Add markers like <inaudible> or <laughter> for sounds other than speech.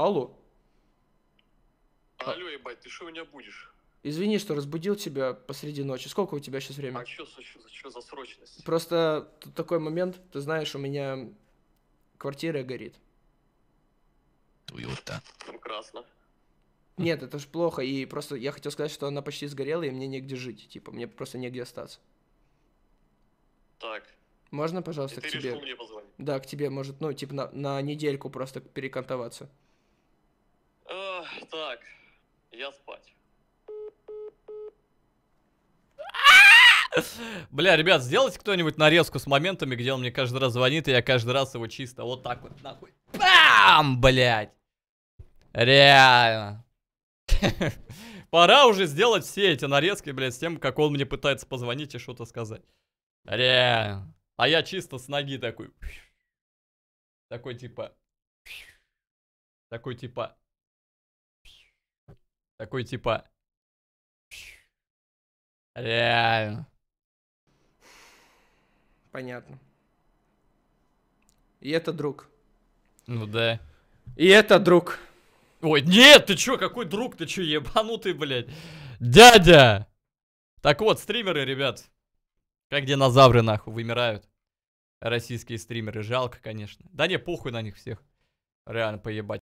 Алло. Алло, ебать, ты что у меня будешь? Извини, что разбудил тебя посреди ночи. Сколько у тебя сейчас времени? А что, за срочность? Просто тут такой момент, ты знаешь, у меня квартира горит. Уютно. Ну, красно. Нет, это ж плохо, и просто я хотел сказать, что она почти сгорела, и мне негде жить. Типа, мне просто негде остаться. Так. Можно, пожалуйста, и к тебе? Да, к тебе, может, ну, типа, на, на недельку просто перекантоваться так, я спать. Бля, ребят, сделайте кто-нибудь нарезку с моментами, где он мне каждый раз звонит, и я каждый раз его чисто вот так вот нахуй. Бам, блядь. Реально. <laughs> Пора уже сделать все эти нарезки, блядь, с тем, как он мне пытается позвонить и что-то сказать. Реально. А я чисто с ноги такой. Такой типа. Такой типа. Такой типа... Реально. Понятно. И это друг. Ну да. И это друг. Ой, нет, ты чё, какой друг, ты чё, ебанутый, блядь. Дядя! Так вот, стримеры, ребят. Как динозавры, нахуй, вымирают. Российские стримеры, жалко, конечно. Да не, похуй на них всех. Реально, поебать.